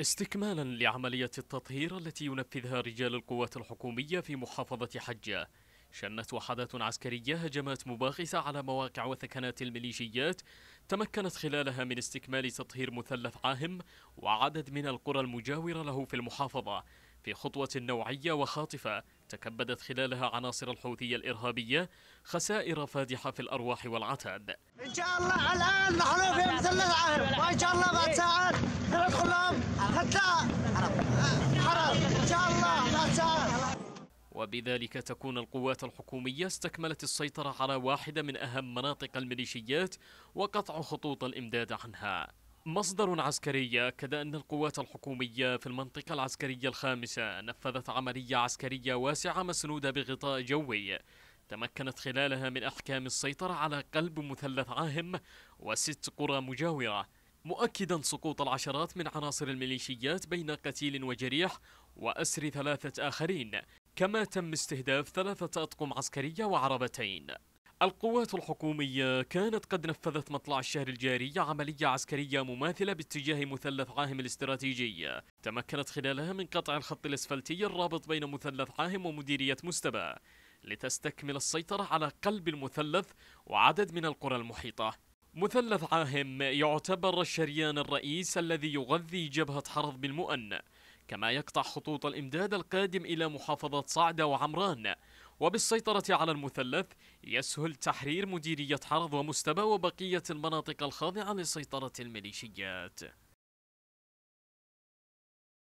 استكمالا لعملية التطهير التي ينفذها رجال القوات الحكومية في محافظة حجة شنت وحدات عسكرية هجمات مباغتة على مواقع وثكنات الميليشيات تمكنت خلالها من استكمال تطهير مثلث عاهم وعدد من القرى المجاورة له في المحافظة في خطوة نوعية وخاطفة تكبدت خلالها عناصر الحوثية الإرهابية خسائر فادحة في الأرواح والعتاد إن شاء الله الآن نحن في مثلث عاهم وإن شاء الله بعد ساعات وبذلك تكون القوات الحكومية استكملت السيطرة على واحدة من أهم مناطق الميليشيات وقطع خطوط الإمداد عنها مصدر عسكري أكد أن القوات الحكومية في المنطقة العسكرية الخامسة نفذت عملية عسكرية واسعة مسنودة بغطاء جوي تمكنت خلالها من أحكام السيطرة على قلب مثلث عاهم وست قرى مجاورة مؤكدا سقوط العشرات من عناصر الميليشيات بين قتيل وجريح وأسر ثلاثة آخرين كما تم استهداف ثلاثة أطقم عسكرية وعربتين القوات الحكومية كانت قد نفذت مطلع الشهر الجاري عملية عسكرية مماثلة باتجاه مثلث عاهم الاستراتيجي تمكنت خلالها من قطع الخط الأسفلتي الرابط بين مثلث عاهم ومديرية مستبى لتستكمل السيطرة على قلب المثلث وعدد من القرى المحيطة مثلث عاهم يعتبر الشريان الرئيس الذي يغذي جبهة حرض بالمؤن كما يقطع خطوط الإمداد القادم إلى محافظة صعدة وعمران وبالسيطرة على المثلث يسهل تحرير مديرية حرض ومستبى وبقية المناطق الخاضعة لسيطرة الميليشيات